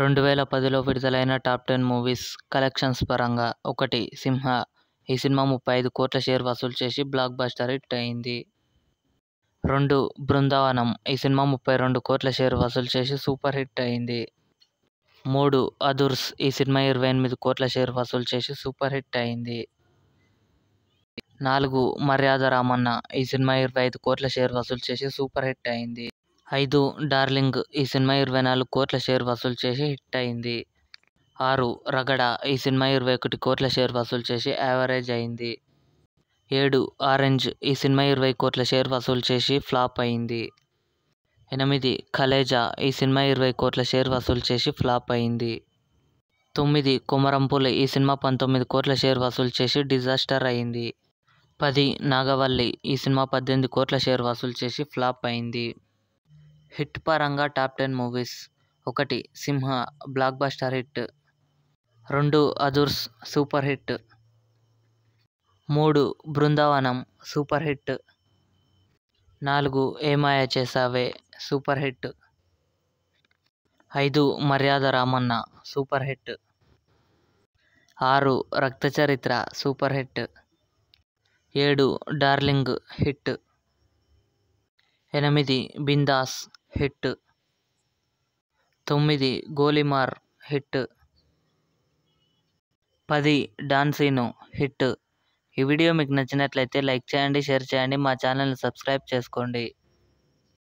రెండు వేల పదిలో విడుదలైన టాప్ టెన్ మూవీస్ కలెక్షన్స్ పరంగా ఒకటి సింహ ఈ సినిమా ముప్పై ఐదు కోట్ల షేర్ వసూలు చేసి బ్లాక్ బస్టర్ హిట్ అయింది రెండు బృందావనం ఈ సినిమా ముప్పై రెండు కోట్ల షేర్ వసూలు చేసి సూపర్ హిట్ అయింది మూడు అదుర్స్ ఈ సినిమా ఇరవై ఎనిమిది కోట్ల షేర్ వసూలు చేసి సూపర్ హిట్ అయింది నాలుగు మర్యాద రామన్న ఈ సినిమా ఇరవై ఐదు కోట్ల షేర్ వసూలు చేసి సూపర్ హిట్ అయింది ఐదు డార్లింగ్ ఈ సినిమా ఇరవై నాలుగు కోట్ల షేర్ వసూలు చేసి హిట్ అయింది ఆరు రగడ ఈ సినిమా ఇరవై ఒకటి కోట్ల షేర్ వసూలు చేసి యావరేజ్ అయింది ఏడు ఆరెంజ్ ఈ సినిమా ఇరవై కోట్ల షేర్ వసూలు చేసి ఫ్లాప్ అయింది ఎనిమిది కలేజా ఈ సినిమా ఇరవై కోట్ల షేర్ వసూలు చేసి ఫ్లాప్ అయింది తొమ్మిది కుమరంపులి ఈ సినిమా పంతొమ్మిది కోట్ల షేర్ వసూలు చేసి డిజాస్టర్ అయింది పది నాగవల్లి ఈ సినిమా పద్దెనిమిది కోట్ల షేర్ వసూలు చేసి ఫ్లాప్ అయింది హిట్ పరంగా టాప్ టెన్ మూవీస్ ఒకటి సింహ బ్లాక్ బస్టర్ హిట్ రెండు అదుర్స్ సూపర్ హిట్ మూడు బృందావనం సూపర్ హిట్ నాలుగు ఏమాయ చేసావే సూపర్ హిట్ ఐదు మర్యాద రామన్న సూపర్ హిట్ ఆరు రక్తచరిత్ర సూపర్ హిట్ ఏడు డార్లింగ్ హిట్ ఎనిమిది బిందాస్ హిట్ తొమ్మిది గోలిమార్ హిట్ పది డాన్సీను హిట్ ఈ వీడియో మీకు నచ్చినట్లయితే లైక్ చేయండి షేర్ చేయండి మా ఛానల్ని సబ్స్క్రైబ్ చేసుకోండి